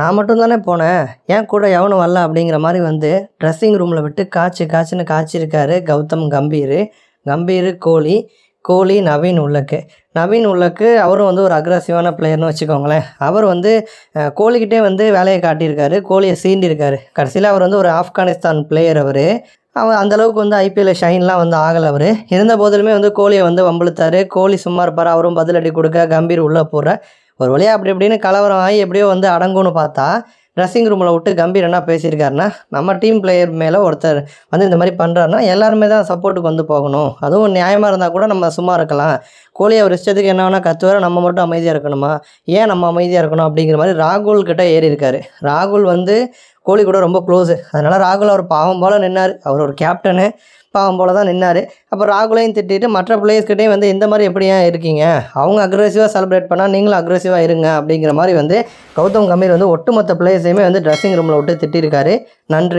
நான் மட்டும் தானே போனேன் ஏன் கூட எவனும் வரல அப்படிங்கிற மாதிரி வந்து ட்ரெஸ்ஸிங் ரூமில் விட்டு காய்ச்சி காய்ச்சின்னு காய்ச்சிருக்காரு கௌதம் கம்பீர் கம்பீர் கோலி கோலி நவீன் உள்ளக்கு நவீன் உள்ளக்கு அவரும் வந்து ஒரு அக்ரஸிவான பிளேயர்னு வச்சுக்கோங்களேன் அவர் வந்து கோழிக்கிட்டே வந்து வேலையை காட்டியிருக்காரு கோழியை சீண்டிருக்காரு கடைசியில் அவர் வந்து ஒரு ஆப்கானிஸ்தான் பிளேயர் அவர் அவர் அந்தளவுக்கு வந்து ஐபிஎல் ஷைன்லாம் வந்து ஆகலை அவர் இருந்த போதிலுமே வந்து கோழியை வந்து வம்பிழுத்தாரு கோழி சும்மா இருப்பார் அவரும் பதிலடி கொடுக்க கம்பீர் உள்ளே போகிற ஒரு வழியாக அப்படி இப்படின்னு கலவரம் ஆகி எப்படியோ வந்து அடங்கும்னு பார்த்தா ட்ரெஸ்ஸிங் ரூமில் விட்டு கம்பீர் என்ன பேசியிருக்காருன்னா நம்ம டீம் பிளேயர் மேலே ஒருத்தர் வந்து இந்த மாதிரி பண்ணுறாருன்னா எல்லாருமே தான் சப்போர்ட்டுக்கு வந்து போகணும் அதுவும் நியாயமாக இருந்தால் கூட நம்ம சும்மா இருக்கலாம் கோலி அவர் இஷ்டத்துக்கு என்ன வேணால் வர நம்ம மட்டும் அமைதியாக இருக்கணுமா ஏன் நம்ம அமைதியாக இருக்கணும் அப்படிங்கிற மாதிரி ராகுல் கிட்ட ஏறி இருக்காரு ராகுல் வந்து கோலி கூட ரொம்ப க்ளோஸு அதனால் ராகுல் அவர் பாவம் போல் நின்னார் அவர் ஒரு கேப்டனு பாவம் போல் தான் நின்னார் அப்போ ராகுலையும் திட்டிட்டு மற்ற பிளேயர்ஸ்கிட்டையும் வந்து இந்த மாதிரி எப்படியா இருக்கீங்க அவங்க அக்ரெசிவாக செலிப்ரேட் பண்ணால் நீங்களும் அக்ரெசிவாக இருங்க அப்படிங்கிற மாதிரி வந்து கௌதம் கம்பீர் வந்து ஒட்டுமொத்த பிளேயர்ஸையுமே வந்து ட்ரெஸ்ஸிங் ரூமில் விட்டு திட்டிருக்காரு நன்றி